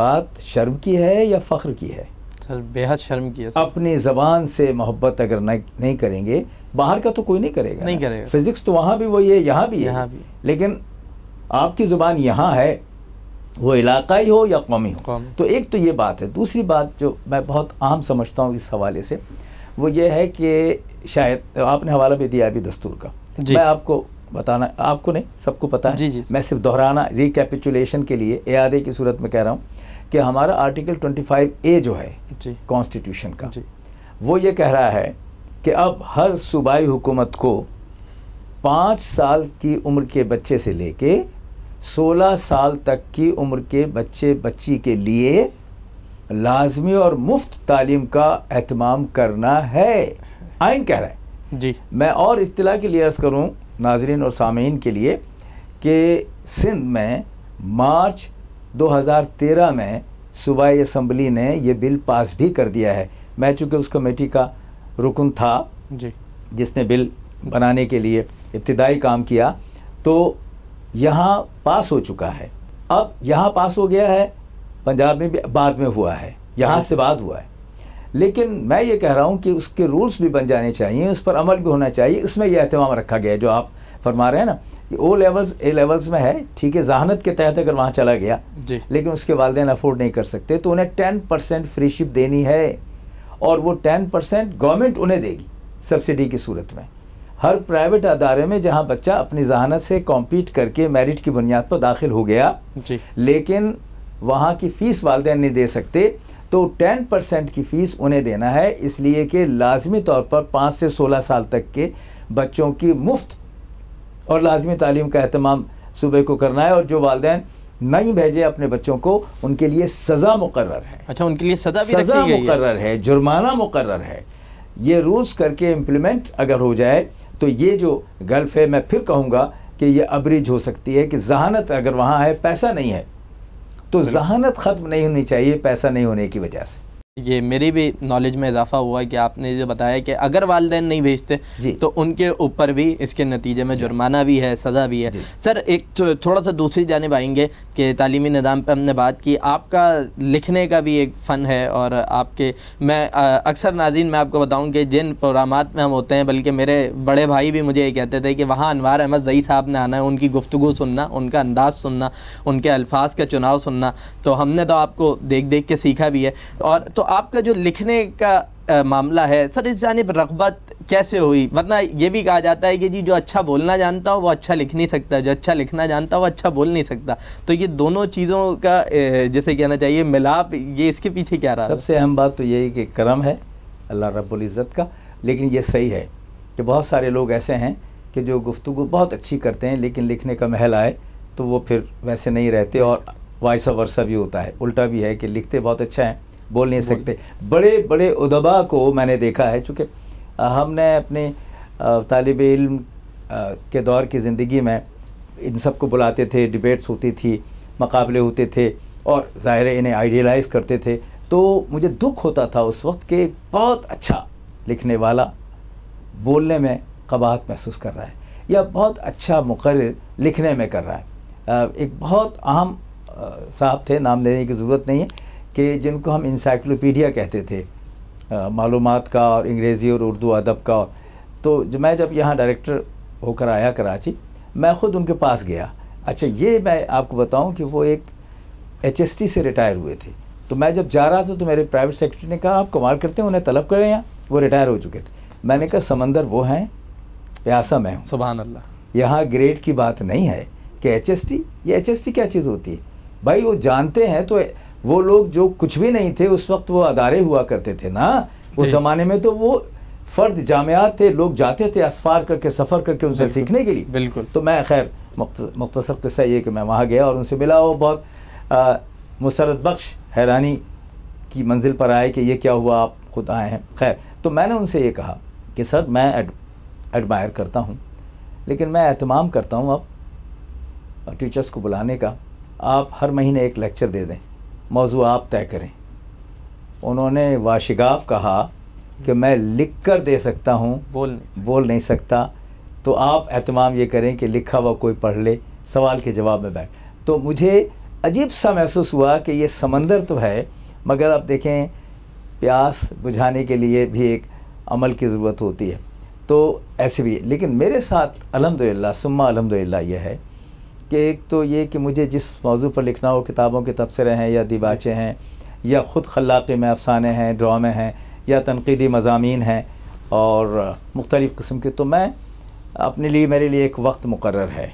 बात शर्म की है या फ़ख्र की है सर बेहद शर्म किया सर। अपनी ज़बान से मोहब्बत अगर नहीं करेंगे बाहर का तो कोई नहीं करेगा नहीं करेगा फिज़िक्स तो वहाँ भी वही है यहाँ भी यहाँ भी लेकिन आपकी ज़ुबान यहाँ है वो इलाकाई हो या कौमी हो तो एक तो ये बात है दूसरी बात जो मैं बहुत आम समझता हूँ इस हवाले से वो ये है कि शायद आपने हवाला भी दिया अभी दस्तूर का मैं आपको बताना आपको नहीं सबको पता है जी जी मैं सिर्फ दोहराना रिकेपिचुलेशन के लिए एआदे की सूरत में कह रहा हूँ कि हमारा आर्टिकल 25 ए जो है कॉन्स्टिट्यूशन का वो ये कह रहा है कि अब हर सूबाई हुकूमत को पाँच साल की उम्र के बच्चे से लेके सोलह साल तक की उम्र के बच्चे बच्ची के लिए लाजमी और मुफ्त तालीम का अहतमाम करना है आइन कह रहा है जी मैं और इतला के लिए अर्ज़ करूँ नाजरीन और सामीन के लिए कि सिंध में मार्च 2013 में सूबाई असम्बली ने ये बिल पास भी कर दिया है मैं चूँकि उस कमेटी का रुकन था जी जिसने बिल बनाने के लिए इब्तदाई काम किया तो यहाँ पास हो चुका है अब यहाँ पास हो गया है पंजाब में भी बाद में हुआ है यहाँ से बाद हुआ है लेकिन मैं ये कह रहा हूँ कि उसके रूल्स भी बन जाने चाहिए उस पर अमल भी होना चाहिए इसमें यह अहतमाम रखा गया है जो आप फरमा रहे हैं ना ओ लेवल्स ए लेवल्स में है ठीक है जहानत के तहत अगर वहाँ चला गया लेकिन उसके वालदे अफोर्ड नहीं कर सकते तो उन्हें टेन परसेंट फ्रीशिप देनी है और वो टेन परसेंट गवर्नमेंट उन्हें देगी सब्सिडी की सूरत में हर प्राइवेट अदारे में जहाँ बच्चा अपनी जहानत से कॉम्पीट करके मेरिट की बुनियाद पर दाखिल हो गया लेकिन वहाँ की फ़ीस वालदे नहीं दे सकते तो टेन परसेंट की फ़ीस उन्हें देना है इसलिए कि लाजमी तौर पर पाँच से सोलह साल तक के बच्चों की मुफ्त और लाजमी तालीम का अहतमाम सूबे को करना है और जो वालदेन नहीं भेजे अपने बच्चों को उनके लिए सज़ा मुकर है अच्छा उनके लिए सज़ा सज़ा मुकर है, है जुर्माना मुकर है ये रूल्स करके इम्प्लीमेंट अगर हो जाए तो ये जो गल्फ है मैं फिर कहूँगा कि ये अब्रिज हो सकती है कि जहानत अगर वहाँ है पैसा नहीं है तो जहानत ख़त्म नहीं होनी चाहिए पैसा नहीं होने की वजह से ये मेरी भी नॉलेज में इजाफा हुआ कि आपने जो बताया कि अगर वालदेन नहीं भेजते तो उनके ऊपर भी इसके नतीजे में जुर्माना भी है सज़ा भी है सर एक तो थोड़ा सा दूसरी जानब आएंगे कि तालीमी निज़ाम पर हमने बात की आपका लिखने का भी एक फ़न है और आपके मैं अक्सर नाजीन मैं आपको बताऊँ कि जिन प्रोग्राम में हम होते हैं बल्कि मेरे बड़े भाई भी मुझे ये कहते थे कि वहाँ अनवार अहमद जई साहब ने आना है उनकी गुफ्तु सुनना उनका अंदाज़ सुनना उनके अल्फाज का चुनाव सुनना तो हमने तो आपको देख देख के सीखा भी है और तो आपका जो लिखने का आ, मामला है सर इस जानब रगबत कैसे हुई वरना ये भी कहा जाता है कि जी जो अच्छा बोलना जानता हो वो अच्छा लिख नहीं सकता जो अच्छा लिखना जानता हो वो अच्छा बोल नहीं सकता तो ये दोनों चीज़ों का जैसे कहना चाहिए मिलाप ये इसके पीछे क्या रहा सबसे अहम बात तो यही कि करम है अल्लाह रबुल्ज़त का लेकिन ये सही है कि बहुत सारे लोग ऐसे हैं कि जो गुफ्तु बहुत अच्छी करते हैं लेकिन लिखने का महल आए तो वो फिर वैसे नहीं रहते और ऑफ वर्षा भी होता है उल्टा भी है कि लिखते बहुत अच्छा हैं बोल नहीं सकते बड़े बड़े उदबा को मैंने देखा है चूँकि हमने अपने तालब इल्म के दौर की ज़िंदगी में इन सब को बुलाते थे डिबेट्स होती थी मकाबले होते थे और ज़ाहिर इन्हें आइडियलाइज़ करते थे तो मुझे दुख होता था उस वक्त कि बहुत अच्छा लिखने वाला बोलने में कबाहत महसूस कर रहा है या बहुत अच्छा मुकर लिखने में कर रहा है एक बहुत अहम साहब थे नाम देने की ज़रूरत नहीं है कि जिनको हम इंसाइक्लोपीडिया कहते थे मालूम का और अंग्रेज़ी और उर्दू अदब का तो जब मैं जब यहाँ डायरेक्टर होकर आया कराची मैं ख़ुद उनके पास गया अच्छा ये मैं आपको बताऊँ कि वो एक एच से रिटायर हुए थे तो मैं जब जा रहा था तो मेरे प्राइवेट सेक्रेटरी ने कहा आप कमाल करते हैं उन्हें तलब करें यहाँ वो रिटायर हो चुके थे मैंने कहा समंदर वो हैं प्यासा मैं हूँ सुबह अल्लाह यहाँ ग्रेड की बात नहीं है कि एच या एच क्या चीज़ होती है भाई वो जानते हैं तो वो लोग जो कुछ भी नहीं थे उस वक्त वो अदारे हुआ करते थे ना उस ज़माने में तो वो फ़र्द जामियात थे लोग जाते थे असफार करके सफ़र करके उनसे सीखने के लिए बिल्कुल तो मैं खैर मुख्तसर किस्सा ये कि मैं वहाँ गया और उनसे मिला वो बहुत मुसरत बख्श हैरानी की मंजिल पर आए कि ये क्या हुआ आप खुद आए हैं खैर तो मैंने उनसे ये कहा कि सर मैं एडमायर करता हूँ लेकिन मैं अहतमाम करता हूँ आप टीचर्स को बुलाने का आप हर महीने एक लेक्चर दे दें मौजू आप तय करें उन्होंने वाशिगाफ कहा कि मैं लिख कर दे सकता हूँ बोल नहीं बोल नहीं सकता तो आप एहतमाम ये करें कि लिखा हुआ कोई पढ़ ले सवाल के जवाब में बैठ तो मुझे अजीब सा महसूस हुआ कि ये समंदर तो है मगर आप देखें प्यास बुझाने के लिए भी एक अमल की ज़रूरत होती है तो ऐसे भी लेकिन मेरे साथ अलहमदिल्ला सुम्मा अलहमदिल्ला यह है कि एक तो ये कि मुझे जिस मौजू पर लिखना हो किताबों के तबसरे हैं या दिबाचे हैं या ख़ुद खलाक़ी में अफसाने हैं ड्रामे हैं या तनकीदी मजामी हैं और मुख्तलिफ़ किस्म के तो मैं अपने लिए मेरे लिए एक वक्त मुकर है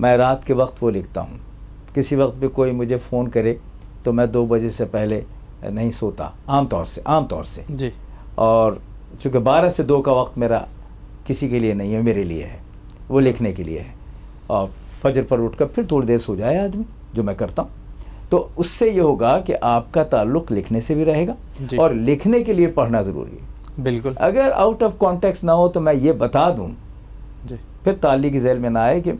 मैं रात के वक्त वो लिखता हूँ किसी वक्त भी कोई मुझे फ़ोन करे तो मैं दो बजे से पहले नहीं सोता आम तौर से आम तौर से जी और चूँकि बारह से दो का वक्त मेरा किसी के लिए नहीं है मेरे लिए है वो लिखने के लिए है और फजर पर उठकर फिर थोड़ी देर सो जाए आदमी जो मैं करता हूँ तो उससे ये होगा कि आपका ताल्लुक लिखने से भी रहेगा और लिखने के लिए पढ़ना ज़रूरी है बिल्कुल अगर आउट ऑफ कॉन्टेक्स्ट ना हो तो मैं ये बता दूँ फिर ताली की जेल में ना आए कि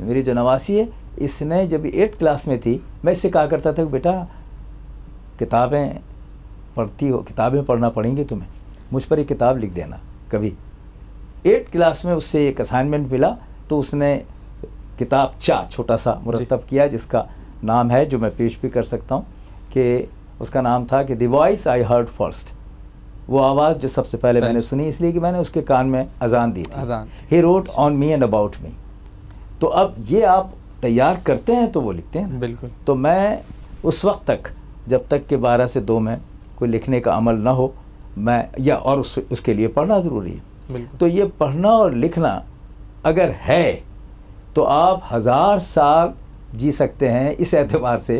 मेरी जो नवासी है इसने जब एट क्लास में थी मैं इससे कहा करता था कि बेटा किताबें पढ़ती हो किताबें पढ़ना पड़ेंगी तुम्हें मुझ पर एक किताब लिख देना कभी एट्थ क्लास में उससे एक असाइनमेंट मिला तो उसने किताब चा छोटा सा मुरतब किया जिसका नाम है जो मैं पेश भी कर सकता हूँ कि उसका नाम था कि द आई हर्ड फर्स्ट वो आवाज़ जो सबसे पहले मैंने सुनी इसलिए कि मैंने उसके कान में अजान दी थी he wrote on me and about me तो अब ये आप तैयार करते हैं तो वो लिखते हैं बिल्कुल तो मैं उस वक्त तक जब तक कि बारह से दो में कोई लिखने का अमल ना हो मैं या और उस, उसके लिए पढ़ना ज़रूरी है तो ये पढ़ना और लिखना अगर है तो आप हज़ार साल जी सकते हैं इस एतबार से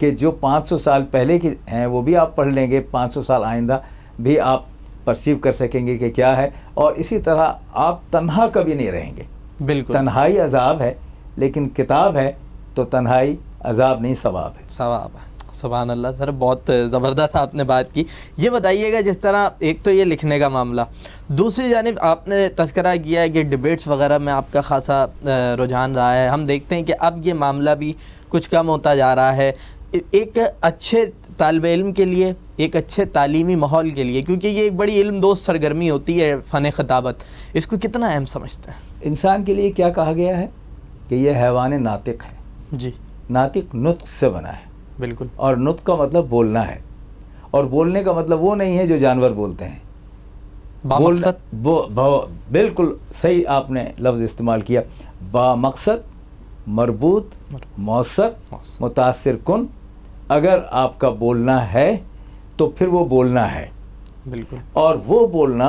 कि जो 500 साल पहले के हैं वो भी आप पढ़ लेंगे 500 साल आइंदा भी आप परसीव कर सकेंगे कि क्या है और इसी तरह आप तन्हा कभी नहीं रहेंगे बिल्कुल तन्हाई अजाब है लेकिन किताब है तो तन्हाई अजाब नहीं सवाब है सवाब है सुबहान अल्लाह सर बहुत ज़बरदस्त आपने बात की ये बताइएगा जिस तरह एक तो ये लिखने का मामला दूसरी जानब आपने तस्करा किया है कि डिबेट्स वगैरह में आपका खासा रुझान रहा है हम देखते हैं कि अब ये मामला भी कुछ कम होता जा रहा है एक अच्छे तलब इलम के लिए एक अच्छे तालीमी माहौल के लिए क्योंकि ये एक बड़ी इल्म दोस्त सरगर्मी होती है फ़न खताबत इसको कितना अहम समझते हैं इंसान के लिए क्या कहा गया है कि यह हैवान नातिक है जी नातिक नुत्क से बना है बिल्कुल और नुत का मतलब बोलना है और बोलने का मतलब वो नहीं है जो जानवर बोलते हैं बोल बो, बो, बिल्कुल सही आपने लफ्ज़ इस्तेमाल किया बा मकसद मरबूत मौसर मुतासर कन अगर आपका बोलना है तो फिर वो बोलना है बिल्कुल और वो बोलना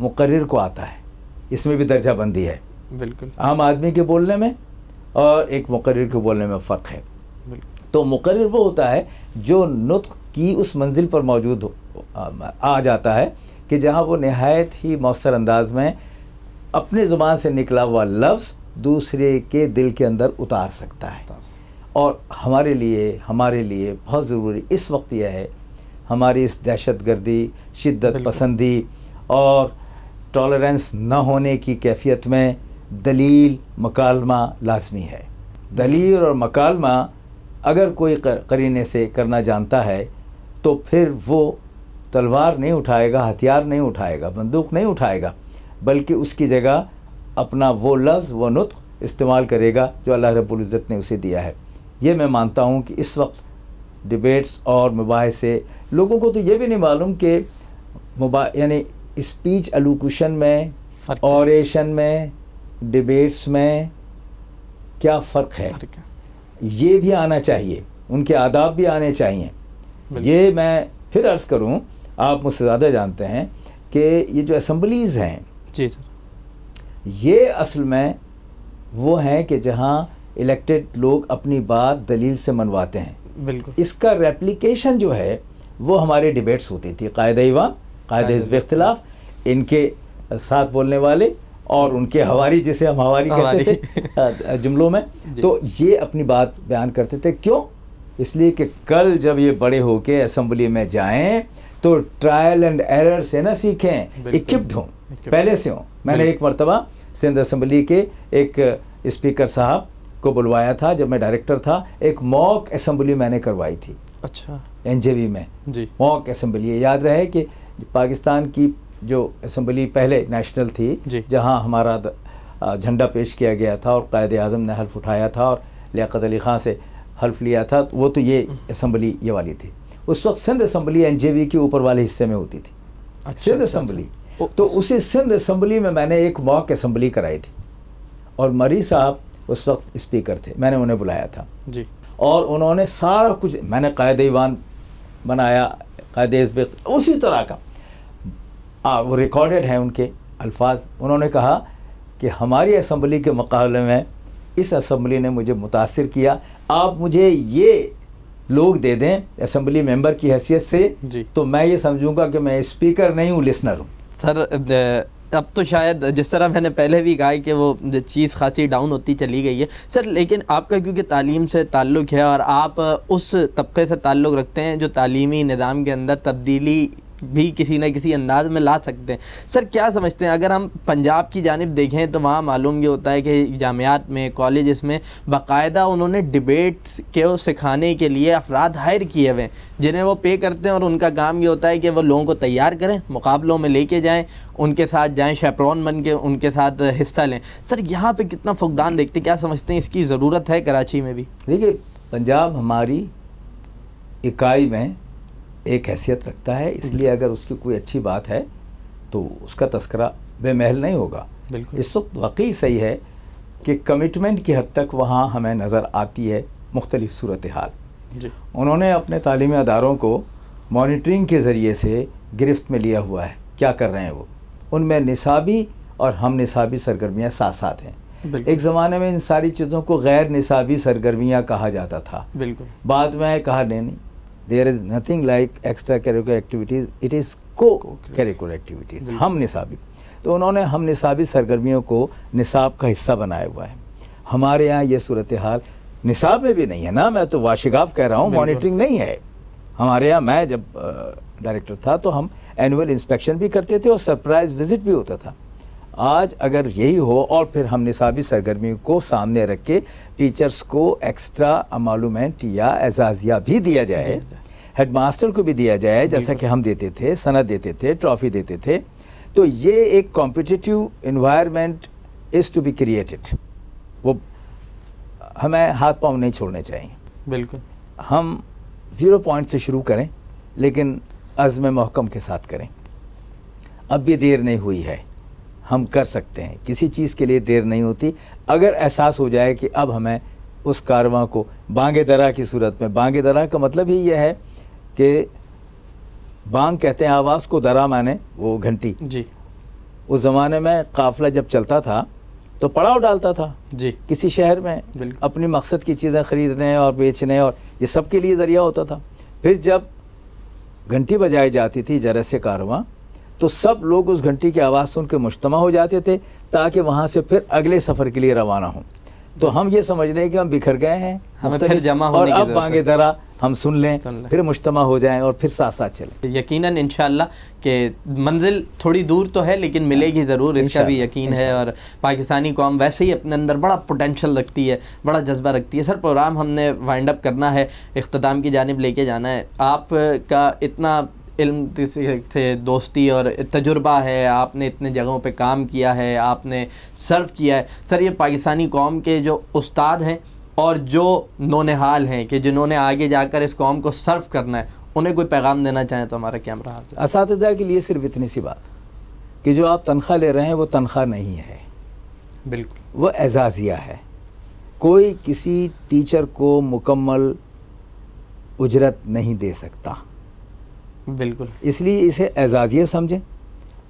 मुकर को आता है इसमें भी दर्जा बंदी है बिल्कुल आम आदमी के बोलने में और एक मुकर के बोलने में फ़र्क है तो मुकर वो होता है जो नुत्क की उस मंजिल पर मौजूद आ जाता है कि जहाँ वो नहायत ही मौसर अंदाज में अपने ज़ुबान से निकला हुआ लफ्ज़ दूसरे के दिल के अंदर उतार सकता है और हमारे लिए हमारे लिए बहुत ज़रूरी इस वक्त यह है हमारी इस दहशत गर्दी शिद्दत पसंदी और टॉलरेंस न होने की कैफियत में दलील मकालमा लाजमी है दलील और मकालमा अगर कोई करीने से करना जानता है तो फिर वो तलवार नहीं उठाएगा हथियार नहीं उठाएगा बंदूक नहीं उठाएगा बल्कि उसकी जगह अपना वो लफ्ज़ व नुत इस्तेमाल करेगा जो अल्लाह रबुल्ज़त ने उसे दिया है ये मैं मानता हूँ कि इस वक्त डिबेट्स और मुबासे लोगों को तो ये भी नहीं मालूम कि मुबा यानी स्पीच एलोकुशन में ऑरेशन में डिबेट्स में क्या फ़र्क है ये भी आना चाहिए उनके आदाब भी आने चाहिए ये मैं फिर अर्ज़ करूँ आप मुझसे ज़्यादा जानते हैं कि ये जो असम्बलीज़ हैं जी सर ये असल में वो हैं कि जहाँ इलेक्टेड लोग अपनी बात दलील से मनवाते हैं बिल्कुल इसका रेप्लिकेशन जो है वो हमारे डिबेट्स होती थी कायद ईवान कायद हिजब इख्तलाफ इनके साथ बोलने वाले और उनके हवारी जिसे हम हवारी कहते थे जुमलों में <laughs> तो ये अपनी बात बयान करते थे क्यों इसलिए कि कल जब ये बड़े होके असम्बली में जाएं तो ट्रायल एंड एरर से ना सीखें इक्विप्ड हों पहले से हों मैंने एक मरतबा सिंध असम्बली के एक स्पीकर साहब को बुलवाया था जब मैं डायरेक्टर था एक मॉक असम्बली मैंने करवाई थी अच्छा एनजेवी में मॉक असम्बली याद रहे कि पाकिस्तान की जो असम्बली पहले नेशनल थी जहाँ हमारा झंडा पेश किया गया था और कायद अजम ने हल्फ उठाया था और लियात अली ख़ान से हल्फ लिया था तो वो तो ये असम्बली ये वाली थी उस वक्त Sindh assembly N J V के ऊपर वाले हिस्से में होती थी अच्छा, सिंध असम्बली अच्छा, अच्छा। तो उसी सिंध असम्बली में मैंने एक मॉक असम्बली कराई थी और मरी साहब उस वक्त स्पीकर थे मैंने उन्हें बुलाया था जी और उन्होंने सारा कुछ मैंने कायद ईवान बनाया कायद उसी तरह का आ, हाँ, वो रिकॉर्डेड हैं उनके अल्फाज उन्होंने कहा कि हमारी असम्बली के मुकाबले में इस असम्बली ने मुझे मुतासर किया आप मुझे ये लोग दे दें असम्बली मेंबर की हैसियत से तो मैं ये समझूंगा कि मैं स्पीकर नहीं हूँ लिसनर हूँ सर अब तो शायद जिस तरह मैंने पहले भी कहा कि वो चीज़ खासी डाउन होती चली गई है सर लेकिन आपका क्योंकि तालीम से ताल्लुक़ है और आप उस तबके से ताल्लुक़ रखते हैं जो तालीमी निज़ाम के अंदर तब्दीली भी किसी न किसी अंदाज में ला सकते हैं सर क्या समझते हैं अगर हम पंजाब की जानब देखें तो वहाँ मालूम ये होता है कि जामियात में कॉलेज में बाकायदा उन्होंने डिबेट्स के सिखाने के लिए अफराद हायर किए हुए हैं जिन्हें वो पे करते हैं और उनका काम ये होता है कि वो लोगों को तैयार करें मुकाबलों में लेके जाएं उनके साथ जाएं शेप्रॉन बन के उनके साथ हिस्सा लें सर यहाँ पे कितना फुकदान देखते हैं क्या समझते हैं इसकी ज़रूरत है कराची में भी देखिए पंजाब हमारी इकाई में एक हैसियत रखता है इसलिए अगर उसकी कोई अच्छी बात है तो उसका तस्करा बेमहल नहीं होगा इस वक्त वाकई सही है कि कमिटमेंट की हद तक वहाँ हमें नज़र आती है मुख्तलिफ़ सूरत हाल उन्होंने अपने तालीमी अदारों को मॉनिटरिंग के ज़रिए से गिरफ्त में लिया हुआ है क्या कर रहे हैं वो उनमें निसाबी और हम निसाबी सरगर्मियाँ साथ साथ हैं एक ज़माने में इन सारी चीज़ों को गैर निसाबी सरगर्मियाँ कहा जाता था बिल्कुल बाद में कहा नहीं नहीं there is nothing like extra curricular activities it is co curricular activities हम निसाबी तो उन्होंने हम निसाबी सरगर्मियों को निसाब का हिस्सा बनाया हुआ है हमारे यहाँ ये सूरत हाल निसाब में भी नहीं है ना मैं तो वाशिगाफ कह रहा हूँ मॉनिटरिंग नहीं है हमारे यहाँ मैं जब डायरेक्टर था तो हम एनुअल इंस्पेक्शन भी करते थे और सरप्राइज विजिट भी होता था आज अगर यही हो और फिर हम निसाबी सरगर्मी को सामने रख के टीचर्स को एक्स्ट्रा अमालूमेंट या एजाजिया भी दिया जाए हेडमास्टर को भी दिया जाए जैसा कि हम देते थे सनत देते थे ट्रॉफी देते थे तो ये एक competitive environment is to be created वो हमें हाथ पांव नहीं छोड़ने चाहिए बिल्कुल हम ज़ीरो पॉइंट से शुरू करें लेकिन अज़म महकम के साथ करें अब भी देर नहीं हुई है हम कर सकते हैं किसी चीज़ के लिए देर नहीं होती अगर एहसास हो जाए कि अब हमें उस कारवा को बांगे दरा की सूरत में बांगे दरा का मतलब ही यह है कि बांग कहते हैं आवाज़ को दरा माने वो घंटी जी उस ज़माने में काफिला जब चलता था तो पड़ाव डालता था जी किसी शहर में अपनी मकसद की चीज़ें ख़रीदने और बेचने और ये सब के लिए ज़रिया होता था फिर जब घंटी बजाई जाती थी जरस कारवा तो सब लोग उस घंटी की आवाज़ सुन के मुश्तम हो जाते थे ताकि वहाँ से फिर अगले सफ़र के लिए रवाना हों तो हम ये समझ लें कि हम बिखर गए हैं फिर जमा होने और अब मांगे दरा हम सुन लें, सुन लें फिर मुश्तमा हो जाएं और फिर साथ साथ चलें यकीनन इन कि मंजिल थोड़ी दूर तो है लेकिन मिलेगी ज़रूर इसका भी यकीन है और पाकिस्तानी कौम वैसे ही अपने अंदर बड़ा पोटेंशल रखती है बड़ा जज्बा रखती है सर प्रोग्राम हमने वाइंड अप करना है अख्ताम की जानब लेके जाना है आपका इतना इल्म किसी से दोस्ती और तजुर्बा है आपने इतने जगहों पे काम किया है आपने सर्व किया है सर ये पाकिस्तानी कौम के जो उस्ताद हैं और जो नौनिहाल हैं कि जिन्होंने आगे जाकर इस कौम को सर्व करना है उन्हें कोई पैगाम देना चाहें तो हमारा क्या रहा इस के लिए सिर्फ इतनी सी बात कि जो आप तनख्वाह ले रहे हैं वो तनख्वाह नहीं है बिल्कुल वह एजाजिया है कोई किसी टीचर को मुकम्मल उजरत नहीं दे सकता बिल्कुल इसलिए इसे एजाजिया समझें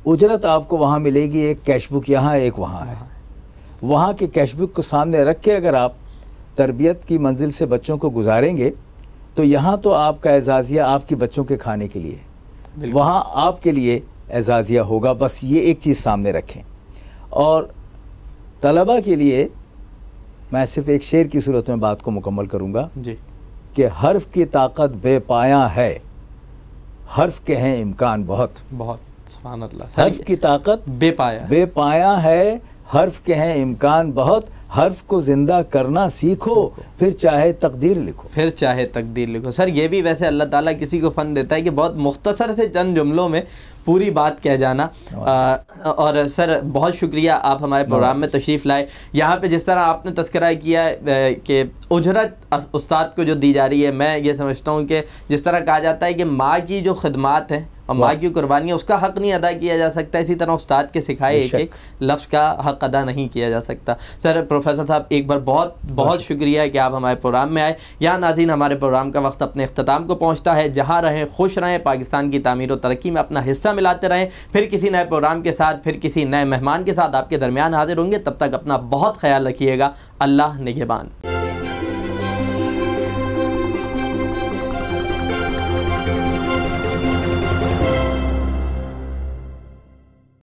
उजरत आपको वहाँ मिलेगी एक कैश बुक यहाँ एक वहाँ है वहाँ के कैश बुक को सामने रख के अगर आप तरबियत की मंजिल से बच्चों को गुजारेंगे तो यहाँ तो आपका एजाजिया आपके बच्चों के खाने के लिए वहाँ आपके लिए एजाजिया होगा बस ये एक चीज़ सामने रखें और तलबा के लिए मैं सिर्फ एक शेर की सूरत में बात को मुकम्मल करूँगा जी कि हर्फ की ताकत बेपाया है हर्फ के हैं इम्कान बहुत बहुत हर्फ की ताकत बेपाया बेपाया है हर्फ के हैं इम्कान बहुत हर्फ को ज़िंदा करना सीखो फिर चाहे तकदीर लिखो फिर चाहे तकदीर लिखो सर ये भी वैसे अल्लाह ताला किसी को फ़न देता है कि बहुत मुख्तसर से चंद जुमलों में पूरी बात कह जाना और सर बहुत शुक्रिया आप हमारे प्रोग्राम में अच्छा। तशरीफ़ लाए यहाँ पे जिस तरह आपने तस्करा किया कि उजरत उस्ताद को जो दी जा रही है मैं ये समझता हूँ कि जिस तरह कहा जाता है कि माँ की जो खदमात हैं अम्मा की कुर्बानी उसका हक नहीं अदा किया जा सकता इसी तरह उस्ताद के सिखाए एक एक लफ्ज़ का हक अदा नहीं किया जा सकता सर प्रोफेसर साहब एक बार बहुत बहुत शुक्रिया कि आप हमारे प्रोग्राम में आए यहाँ नाजीन हमारे प्रोग्राम का वक्त अपने अख्ताम को पहुँचता है जहाँ रहें खुश रहें पाकिस्तान की तमीर और तरक्की में अपना हिस्सा मिलाते रहें फिर किसी नए प्रोग्राम के साथ फिर किसी नए मेहमान के साथ आपके दरमियान हाजिर होंगे तब तक अपना बहुत ख्याल रखिएगा अल्लाह निगेबान